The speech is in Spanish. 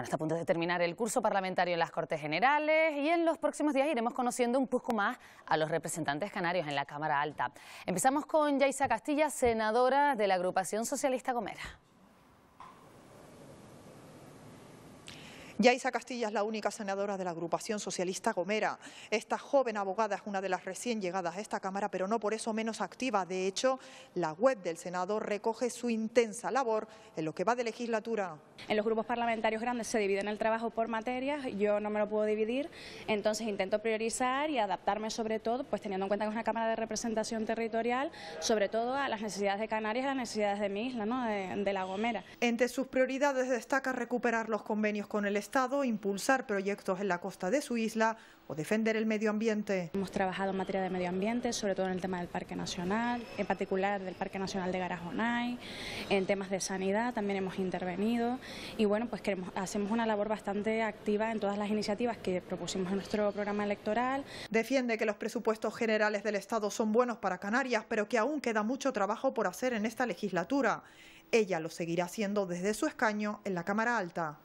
Bueno, está a punto de terminar el curso parlamentario en las Cortes Generales y en los próximos días iremos conociendo un poco más a los representantes canarios en la Cámara Alta. Empezamos con Yaisa Castilla, senadora de la agrupación socialista Gomera. Yaisa Castilla es la única senadora de la agrupación socialista Gomera. Esta joven abogada es una de las recién llegadas a esta Cámara, pero no por eso menos activa. De hecho, la web del Senado recoge su intensa labor en lo que va de legislatura. En los grupos parlamentarios grandes se divide el trabajo por materias, yo no me lo puedo dividir, entonces intento priorizar y adaptarme sobre todo, pues teniendo en cuenta que es una Cámara de representación territorial, sobre todo a las necesidades de Canarias, a las necesidades de mi isla, ¿no? de, de La Gomera. Entre sus prioridades destaca recuperar los convenios con el Estado Estado, impulsar proyectos en la costa de su isla o defender el medio ambiente. Hemos trabajado en materia de medio ambiente, sobre todo en el tema del Parque Nacional, en particular del Parque Nacional de Garajonay, en temas de sanidad también hemos intervenido y bueno, pues hacemos una labor bastante activa en todas las iniciativas que propusimos en nuestro programa electoral. Defiende que los presupuestos generales del Estado son buenos para Canarias, pero que aún queda mucho trabajo por hacer en esta legislatura. Ella lo seguirá haciendo desde su escaño en la Cámara Alta.